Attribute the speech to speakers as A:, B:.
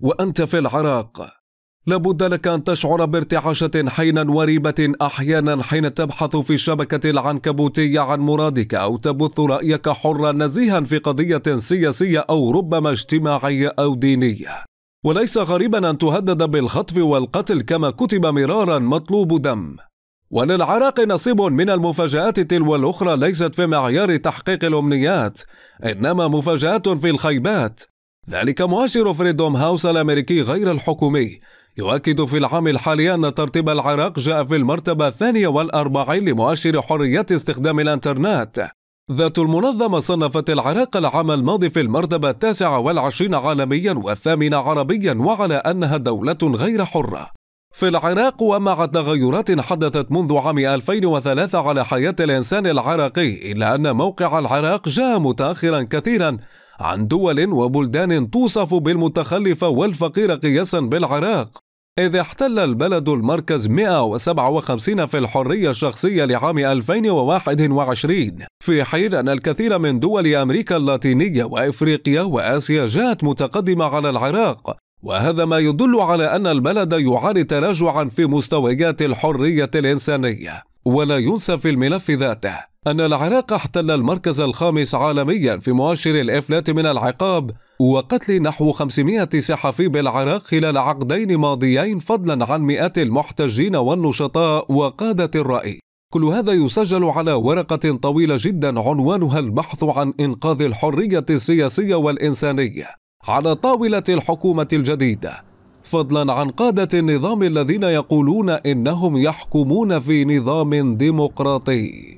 A: وأنت في العراق لابد لك أن تشعر بارتعاشة حينا وريبة أحيانا حين تبحث في الشبكة العنكبوتية عن مرادك أو تبث رأيك حرا نزيها في قضية سياسية أو ربما اجتماعية أو دينية وليس غريبا أن تهدد بالخطف والقتل كما كتب مرارا مطلوب دم وللعراق نصيب من المفاجآت تلو الأخرى ليست في معيار تحقيق الأمنيات إنما مفاجآت في الخيبات ذلك مؤشر فريدوم هاوس الأمريكي غير الحكومي يؤكد في العام الحالي أن ترتيب العراق جاء في المرتبة الثانية والأربعين لمؤشر حرية استخدام الإنترنت ذات المنظمة صنفت العراق العام الماضي في المرتبة التاسعة والعشرين عالميا والثامنة عربيا وعلى أنها دولة غير حرة في العراق ومع تغيرات حدثت منذ عام 2003 على حياة الإنسان العراقي إلا أن موقع العراق جاء متأخرا كثيرا عن دول وبلدان توصف بالمتخلفة والفقيرة قياسا بالعراق إذ احتل البلد المركز 157 في الحرية الشخصية لعام 2021 في حين أن الكثير من دول أمريكا اللاتينية وإفريقيا وآسيا جاءت متقدمة على العراق وهذا ما يدل على أن البلد يعاني تراجعا في مستويات الحرية الإنسانية ولا ينسى في الملف ذاته أن العراق احتل المركز الخامس عالميا في مؤشر الإفلات من العقاب وقتل نحو 500 صحفي بالعراق خلال عقدين ماضيين فضلا عن مئات المحتجين والنشطاء وقادة الرأي كل هذا يسجل على ورقة طويلة جدا عنوانها البحث عن إنقاذ الحرية السياسية والإنسانية على طاولة الحكومة الجديدة فضلا عن قادة النظام الذين يقولون إنهم يحكمون في نظام ديمقراطي